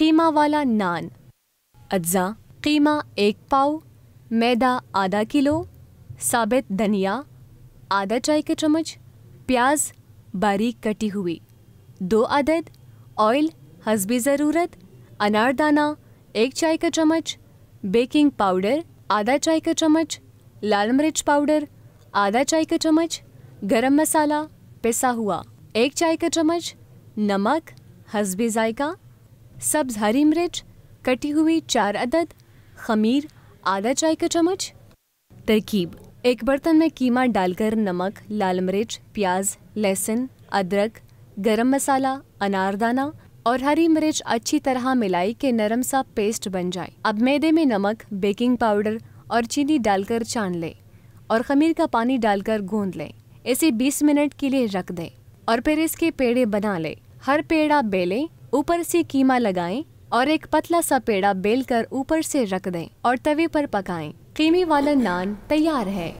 कीमा वाला नान अज्जा कीमा एक पाव मैदा आधा किलो साबित धनिया आधा चाय के चम्मच प्याज बारीक कटी हुई दो अदद ऑयल हसबी ज़रूरत अनारदाना एक चाय का चम्मच बेकिंग पाउडर आधा चाय का चम्मच लाल मिर्च पाउडर आधा चाय का चम्मच गरम मसाला पिसा हुआ एक चाय का चम्मच नमक हसबी जायका सब्ज हरी मिर्च कटी हुई चार अदद खमीर आधा चाय का चम्मच तरकीब एक बर्तन में कीमा डालकर नमक लाल मिर्च प्याज लहसुन अदरक गरम मसाला अनारदाना और हरी मिर्च अच्छी तरह मिलाई के नरम सा पेस्ट बन जाए अब मैदे में नमक बेकिंग पाउडर और चीनी डालकर छान लें और खमीर का पानी डालकर गूंद लें इसे 20 मिनट के लिए रख दें और फिर इसके पेड़े बना लें हर पेड़ा बेलें ऊपर से कीमा लगाएं और एक पतला सा पेड़ा बेलकर ऊपर से रख दें और तवे पर पकाएं। कीमे वाला नान तैयार है